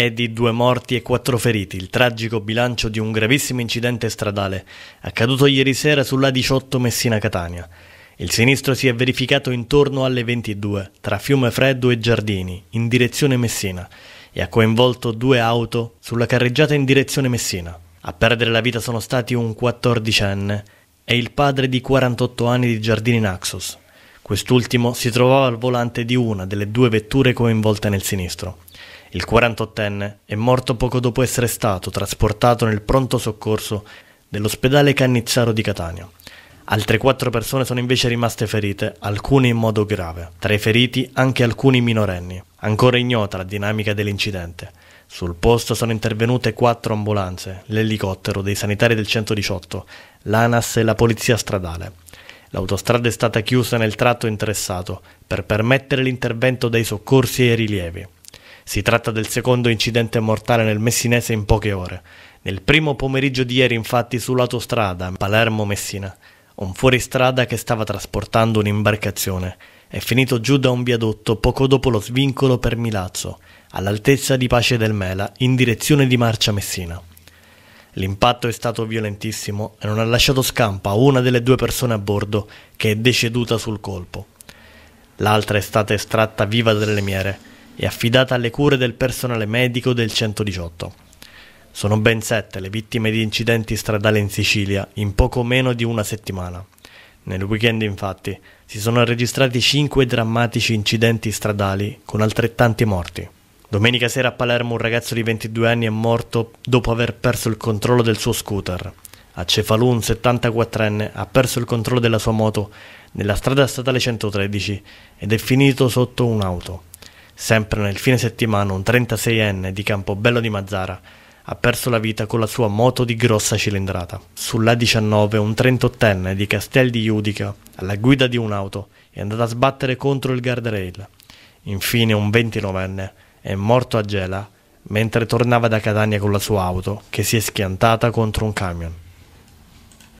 È di due morti e quattro feriti il tragico bilancio di un gravissimo incidente stradale accaduto ieri sera sulla 18 Messina-Catania. Il sinistro si è verificato intorno alle 22 tra Fiume Freddo e Giardini, in direzione Messina, e ha coinvolto due auto sulla carreggiata in direzione Messina. A perdere la vita sono stati un 14enne e il padre di 48 anni di Giardini Naxos. Quest'ultimo si trovava al volante di una delle due vetture coinvolte nel sinistro. Il 48enne è morto poco dopo essere stato trasportato nel pronto soccorso dell'ospedale Cannizzaro di Catania. Altre quattro persone sono invece rimaste ferite, alcune in modo grave, tra i feriti anche alcuni minorenni. Ancora ignota la dinamica dell'incidente. Sul posto sono intervenute quattro ambulanze, l'elicottero dei sanitari del 118, l'ANAS e la polizia stradale. L'autostrada è stata chiusa nel tratto interessato per permettere l'intervento dei soccorsi e i rilievi. Si tratta del secondo incidente mortale nel Messinese in poche ore. Nel primo pomeriggio di ieri, infatti, sull'autostrada Palermo-Messina, un fuoristrada che stava trasportando un'imbarcazione è finito giù da un viadotto poco dopo lo svincolo per Milazzo, all'altezza di Pace del Mela, in direzione di Marcia Messina. L'impatto è stato violentissimo e non ha lasciato scampo a una delle due persone a bordo che è deceduta sul colpo. L'altra è stata estratta viva dalle lemiere e affidata alle cure del personale medico del 118. Sono ben sette le vittime di incidenti stradali in Sicilia in poco meno di una settimana. Nel weekend infatti si sono registrati cinque drammatici incidenti stradali con altrettanti morti. Domenica sera a Palermo un ragazzo di 22 anni è morto dopo aver perso il controllo del suo scooter. A Cefalù un 74enne ha perso il controllo della sua moto nella strada statale 113 ed è finito sotto un'auto. Sempre nel fine settimana un 36enne di Campobello di Mazzara ha perso la vita con la sua moto di grossa cilindrata. Sulla 19 un 38enne di Castel di Iudica, alla guida di un'auto, è andato a sbattere contro il guardrail. Infine un 29enne è morto a Gela mentre tornava da Catania con la sua auto che si è schiantata contro un camion.